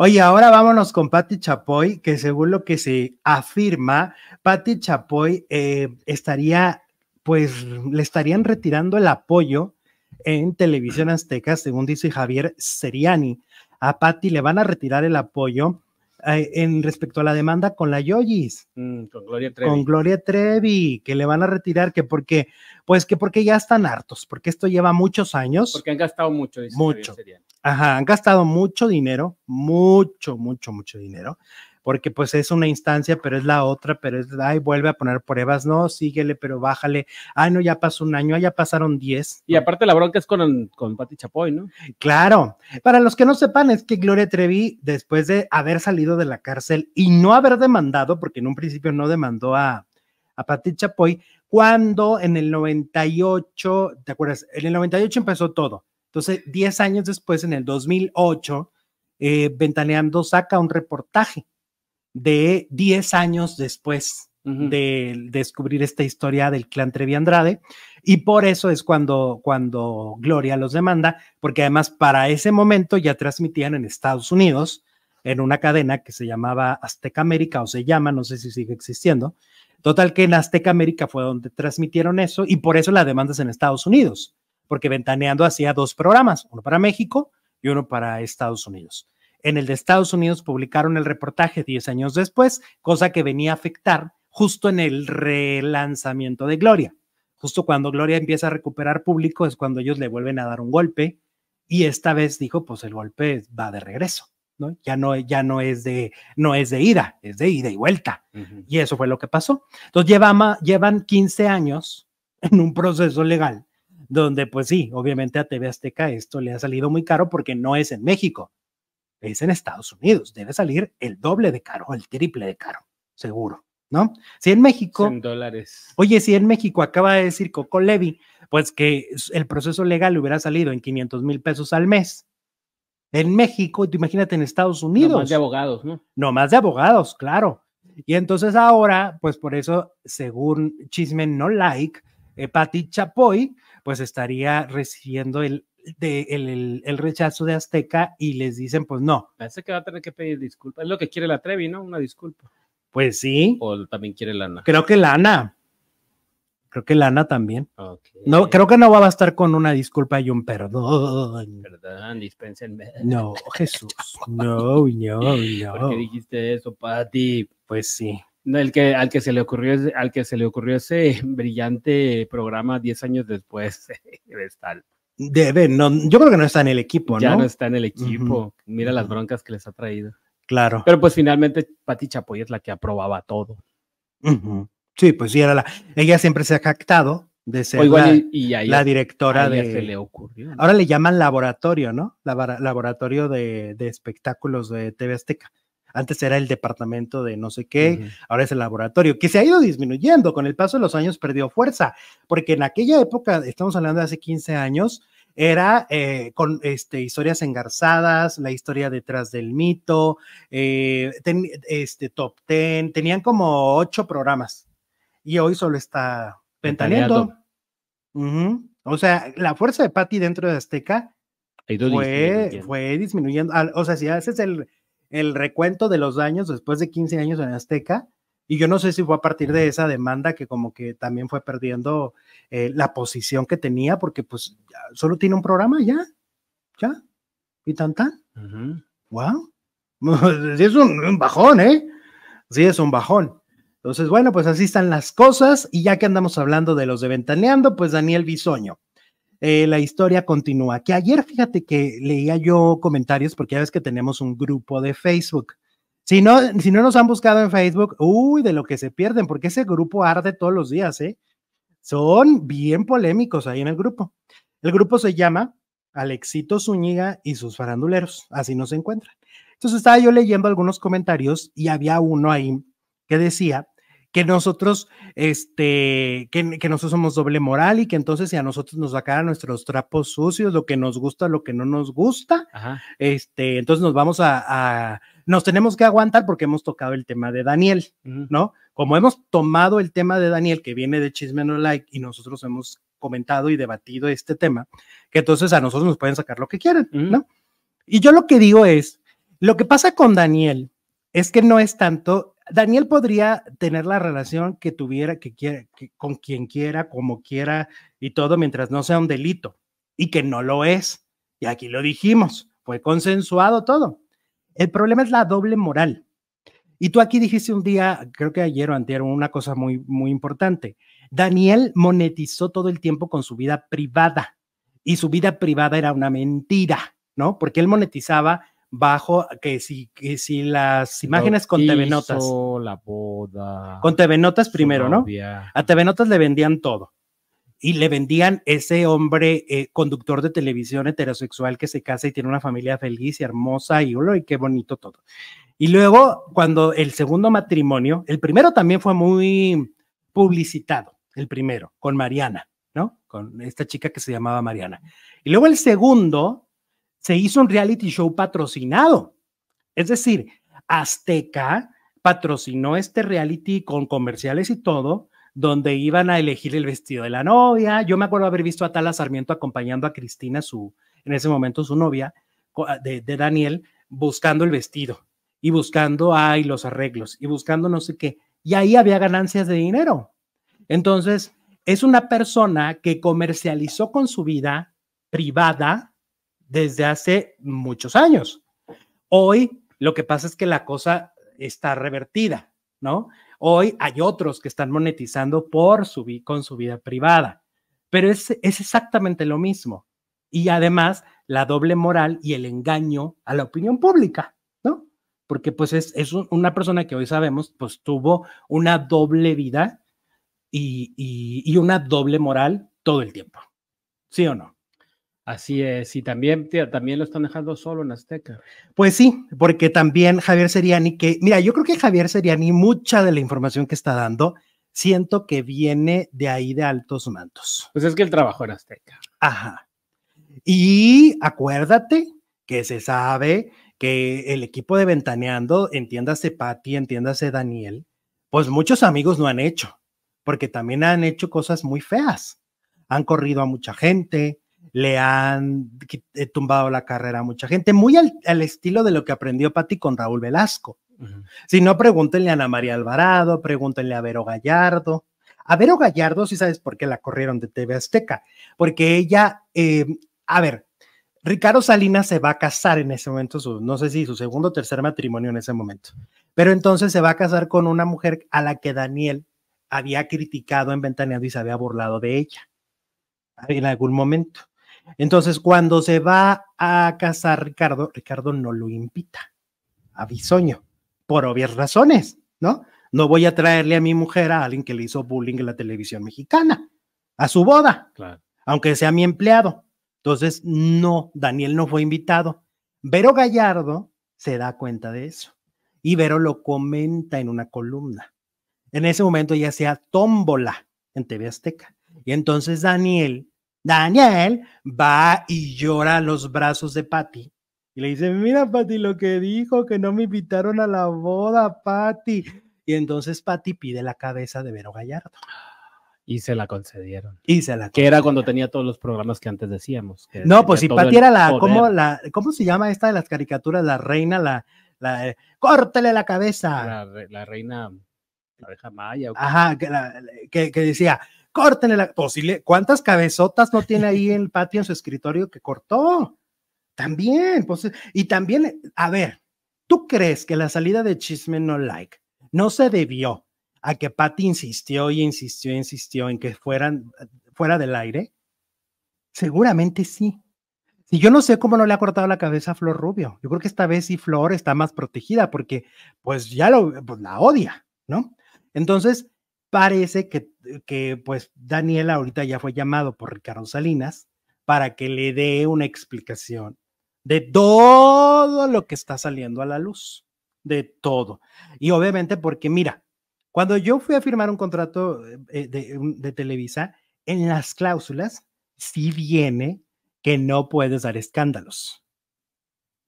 Oye, ahora vámonos con Patti Chapoy, que según lo que se afirma, Patti Chapoy eh, estaría, pues le estarían retirando el apoyo en Televisión Azteca, según dice Javier Seriani. A Patti le van a retirar el apoyo eh, en respecto a la demanda con la Yoyis. Mm, con Gloria Trevi. Con Gloria Trevi, que le van a retirar, que porque, pues que porque ya están hartos, porque esto lleva muchos años. Porque han gastado mucho, dice Mucho. Seriani Ajá, han gastado mucho dinero, mucho, mucho, mucho dinero, porque pues es una instancia, pero es la otra, pero es, ay, vuelve a poner pruebas, no, síguele, pero bájale, ay, no, ya pasó un año, ya pasaron 10. Y aparte la bronca es con, con Pati Chapoy, ¿no? Claro, para los que no sepan, es que Gloria Trevi, después de haber salido de la cárcel y no haber demandado, porque en un principio no demandó a, a Pati Chapoy, cuando en el 98, ¿te acuerdas? En el 98 empezó todo entonces, 10 años después, en el 2008, eh, saca un reportaje de 10 años después de descubrir esta historia del clan Trevi Andrade. Y por eso es cuando, cuando Gloria los demanda, porque además para ese momento ya transmitían en Estados Unidos en una cadena que se llamaba Azteca América o se llama, no sé si sigue existiendo. Total que en Azteca América fue donde transmitieron eso y por eso la demanda es en Estados Unidos porque Ventaneando hacía dos programas, uno para México y uno para Estados Unidos. En el de Estados Unidos publicaron el reportaje 10 años después, cosa que venía a afectar justo en el relanzamiento de Gloria. Justo cuando Gloria empieza a recuperar público es cuando ellos le vuelven a dar un golpe y esta vez dijo, pues el golpe va de regreso. ¿no? Ya, no, ya no es de no es de ida, es de ida y vuelta. Y eso fue lo que pasó. Entonces llevan 15 años en un proceso legal donde pues sí, obviamente a TV Azteca esto le ha salido muy caro porque no es en México, es en Estados Unidos, debe salir el doble de caro, el triple de caro, seguro. ¿no? Si en México. 100 dólares. Oye, si en México acaba de decir Coco Levy, pues que el proceso legal hubiera salido en 500 mil pesos al mes. En México, tú imagínate en Estados Unidos. No más de abogados, ¿no? No más de abogados, claro. Y entonces ahora, pues por eso, según Chismen No Like, eh, Pati Chapoy, pues estaría recibiendo el, el, rechazo de Azteca y les dicen, pues no. Parece que va a tener que pedir disculpas. Es lo que quiere la Trevi, ¿no? Una disculpa. Pues sí. O también quiere lana. Creo que lana. Creo que lana también. No, creo que no va a bastar con una disculpa y un perdón. Perdón, dispénsenme. No, Jesús. No, no, no. ¿Por qué dijiste eso, Pati? Pues sí. El que, al, que se le ocurrió, al que se le ocurrió ese brillante programa 10 años después debe no, yo creo que no está en el equipo, ¿no? Ya no está en el equipo. Mira las broncas que les ha traído. Claro. Pero pues finalmente Pati Chapoy es la que aprobaba todo. Sí, pues sí, era la, ella siempre se ha jactado de ser la, directora de... Se le ocurrió, Ahora le llaman laboratorio, ¿no? laboratorio de espectáculos de TV Azteca antes era el departamento de no sé qué, ahora es el laboratorio, que se ha ido disminuyendo, con el paso de los años perdió fuerza, porque en aquella época, estamos hablando de hace 15 años, era eh, con este, historias engarzadas, la historia detrás del mito, eh, este, top ten, tenían como ocho programas y hoy solo está Ventaneando. O sea, la fuerza de Patty dentro de Azteca fue, disminuyendo. fue disminuyendo. O sea, si haces el, el recuento de los daños después de 15 años en Azteca. Y yo no sé si fue a partir de esa demanda que como que también fue perdiendo eh, la posición que tenía, porque pues solo tiene un programa ya, ya, y tan tan. Wow. es un, un, bajón, ¿eh? Sí es un bajón. Entonces, bueno, pues así están las cosas. Y ya que andamos hablando de los de Ventaneando, pues Daniel Bisoño. Eh, la historia continúa. Que ayer, fíjate que leía yo comentarios, porque ya ves que tenemos un grupo de Facebook. Si no, si no nos han buscado en Facebook, uy, de lo que se pierden, porque ese grupo arde todos los días, ¿eh? Son bien polémicos ahí en el grupo. El grupo se llama Alexito Zúñiga y sus faranduleros, así no se encuentran. Entonces estaba yo leyendo algunos comentarios y había uno ahí que decía que nosotros, este, que, nosotros somos doble moral y que entonces si a nosotros nos sacaran nuestros trapos sucios, lo que nos gusta, lo que no nos gusta, este, entonces nos vamos a, nos tenemos que aguantar porque hemos tocado el tema de Daniel, ¿no? Como hemos tomado el tema de Daniel que viene de Chisme No Like y nosotros hemos comentado y debatido este tema, que entonces a nosotros nos pueden sacar lo que quieran, ¿no? Y yo lo que digo es, lo que pasa con Daniel es que no es tanto Daniel podría tener la relación que tuviera, que quiera, con quien quiera, como quiera y todo, mientras no sea un delito, y que no lo es. Y aquí lo dijimos, fue consensuado todo. El problema es la doble moral. Y tú aquí dijiste un día, creo que ayer o anterior, una cosa muy, muy importante. Daniel monetizó todo el tiempo con su vida privada y su vida privada era una mentira, ¿no? Porque él monetizaba bajo que si, que si las imágenes con TV Notas. La Con TV Notas primero, ¿no? A TV Notas le vendían todo. Y le vendían ese hombre eh, conductor de televisión heterosexual que se casa y tiene una familia feliz y hermosa y, y qué bonito todo. Y luego, cuando el segundo matrimonio, el primero también fue muy publicitado, el primero, con Mariana, ¿no? Con esta chica que se llamaba Mariana. Y luego el segundo, se hizo un reality show patrocinado. Es decir, Azteca patrocinó este reality con comerciales y todo, donde iban a elegir el vestido de la novia. Yo me acuerdo haber visto a Tala Sarmiento acompañando a Cristina, su, en ese momento su novia, ah, de, Daniel, buscando el vestido y buscando, ay, los arreglos y buscando no sé qué. Y ahí había ganancias de dinero. Entonces, es una persona que comercializó con su vida privada desde hace muchos años. Hoy lo que pasa es que la cosa está revertida, ¿no? Hoy hay otros que están monetizando por con su vida privada, pero es, es exactamente lo mismo. Y además, la doble moral y el engaño a la opinión pública, ¿no? Porque pues es, una persona que hoy sabemos, pues tuvo una doble vida y una doble moral todo el tiempo, ¿sí o no? Así es, y también, también lo están dejando solo en Azteca. Pues sí, porque también Javier Seriani, que, mira, yo creo que Javier Seriani, mucha de la información que está dando, siento que viene de ahí de altos mantos. Pues es que el trabajo en Azteca. Ajá. Y acuérdate que se sabe que el equipo de Ventaneando, entiéndase Patti, entiéndase Daniel, pues muchos amigos no han hecho, porque también han hecho cosas muy feas. Han corrido a mucha gente, le han eh, tumbado la carrera a mucha gente, muy al, estilo de lo que aprendió Patti con Raúl Velasco. Si no, pregúntenle a Ana María Alvarado, pregúntenle a Vero Gallardo. A Vero Gallardo, si sabes por qué la corrieron de TV Azteca, porque ella, eh, a ver, Ricardo Salinas se va a casar en ese momento, no sé si su segundo o tercer matrimonio en ese momento, pero entonces se va a casar con una mujer a la que Daniel había criticado en Ventaneando y se había burlado de ella en algún momento. Entonces, cuando se va a casar Ricardo, Ricardo no lo invita a Bisoño, por obvias razones, ¿no? No voy a traerle a mi mujer a alguien que le hizo bullying en la televisión mexicana, a su boda, aunque sea mi empleado. Entonces, no, Daniel no fue invitado. Vero Gallardo se da cuenta de eso y Vero lo comenta en una columna. En ese momento ya sea tómbola en TV Azteca. Y entonces Daniel Daniel va y llora a los brazos de Patty. Y le dice, mira Patty lo que dijo, que no me invitaron a la boda, Patty. Y entonces Patty pide la cabeza de Vero Gallardo. Y se la concedieron. Y se la Que era cuando tenía todos los programas que antes decíamos. no, pues si Patty era la ¿cómo, la, ¿cómo se llama esta de las caricaturas? La reina, la, la córtele la cabeza. La, reina, la reja maya. Ajá, que, que, decía, córtenle la. ¿Cuántas cabezotas no tiene ahí en el patio en su escritorio que cortó? También, pues, y también, a ver, ¿tú crees que la salida de Chisme No Like no se debió a que Patty insistió y insistió e insistió en que fueran fuera del aire? Seguramente sí. Y yo no sé cómo no le ha cortado la cabeza a Flor Rubio. Yo creo que esta vez sí Flor está más protegida porque pues ya pues, la odia, ¿no? Entonces, parece que, que, pues Daniel ahorita ya fue llamado por Ricardo Salinas para que le dé una explicación de todo lo que está saliendo a la luz, de todo. Y obviamente porque mira, cuando yo fui a firmar un contrato eh, eh, de, de Televisa, en las cláusulas sí viene que no puedes dar escándalos.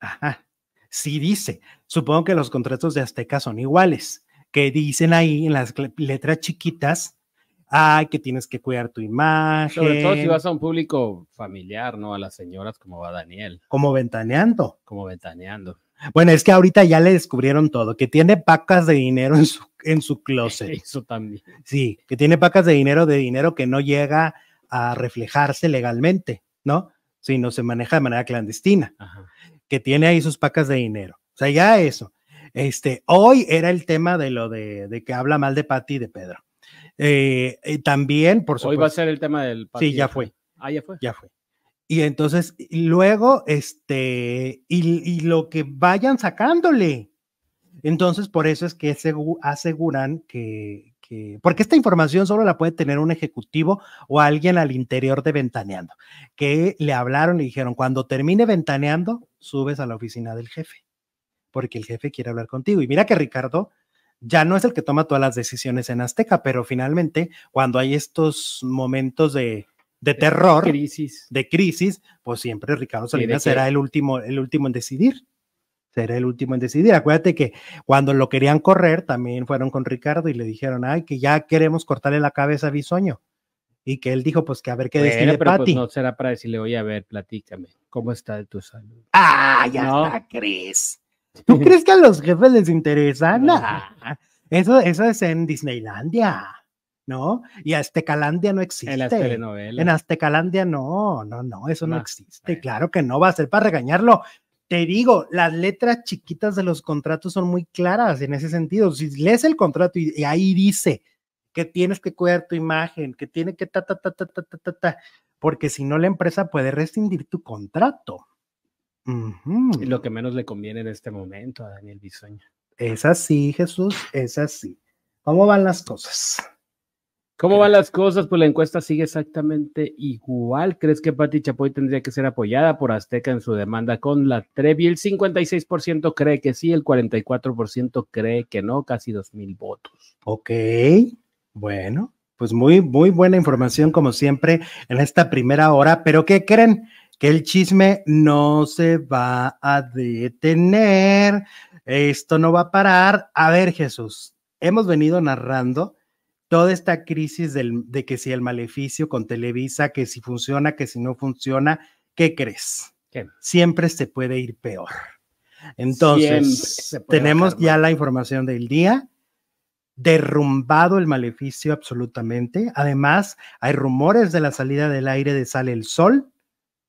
Ajá, sí dice. Supongo que los contratos de Azteca son iguales que dicen ahí en las letras chiquitas, ay, que tienes que cuidar tu imagen. Sobre todo si vas a un público familiar, ¿no? A las señoras como va Daniel. Como ventaneando. Como ventaneando. Bueno, es que ahorita ya le descubrieron todo, que tiene pacas de dinero en su, en su closet. Eso también. Sí, que tiene pacas de dinero, de dinero que no llega a reflejarse legalmente, ¿no? Sino se maneja de manera clandestina. Que tiene ahí sus pacas de dinero. O sea, ya eso. Este, hoy era el tema de lo de, que habla mal de Pati y de Pedro. Eh, eh, también, por supuesto. Hoy va a ser el tema del Pati. Sí, ya fue. Ah, ya fue. Ya fue. Y entonces, luego, este, y, lo que vayan sacándole. Entonces, por eso es que aseguran que, que, porque esta información solo la puede tener un ejecutivo o alguien al interior de Ventaneando, que le hablaron y dijeron, cuando termine Ventaneando, subes a la oficina del jefe porque el jefe quiere hablar contigo. Y mira que Ricardo ya no es el que toma todas las decisiones en Azteca, pero finalmente cuando hay estos momentos de, de terror, de crisis. de crisis, pues siempre Ricardo Salinas será el último, el último en decidir. Será el último en decidir. Acuérdate que cuando lo querían correr, también fueron con Ricardo y le dijeron, ay, que ya queremos cortarle la cabeza a Bisoño. Y que él dijo, pues que a ver qué bueno, decide Pues no será para decirle, oye, a ver, platícame, ¿cómo está de tu salud? Ah, ya está, Cris. ¿Tú crees que a los jefes les interesa? Eso, eso es en Disneylandia, ¿no? Y Aztecalandia no existe. En las telenovelas. En Aztecalandia no, no, no, eso no existe. Claro que no, va a ser para regañarlo. Te digo, las letras chiquitas de los contratos son muy claras en ese sentido. Si lees el contrato y, ahí dice que tienes que cuidar tu imagen, que tiene que ta, ta, ta, ta, ta, ta, ta, porque si no la empresa puede rescindir tu contrato. Lo que menos le conviene en este momento a Daniel Bisoña. Es así, Jesús, es así. ¿Cómo van las cosas? ¿Cómo van las cosas? Pues la encuesta sigue exactamente igual. ¿Crees que Pati Chapoy tendría que ser apoyada por Azteca en su demanda con la Trevi? El 56% cree que sí, el 44% cree que no, casi 2.000 votos. Ok, bueno, pues muy, muy buena información como siempre en esta primera hora, pero ¿qué creen? que el chisme no se va a detener, esto no va a parar. A ver, Jesús, hemos venido narrando toda esta crisis de que si el maleficio con Televisa, que si funciona, que si no funciona, ¿qué crees? Siempre se puede ir peor. Entonces, tenemos ya la información del día, derrumbado el maleficio absolutamente. Además, hay rumores de la salida del aire de Sale el Sol,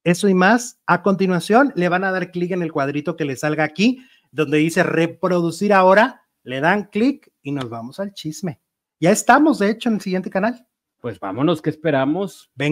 eso y más. A continuación, le van a dar clic en el cuadrito que le salga aquí, donde dice reproducir ahora. Le dan clic y nos vamos al chisme. Ya estamos, de hecho, en el siguiente canal. Pues vámonos, ¿qué esperamos? Venga.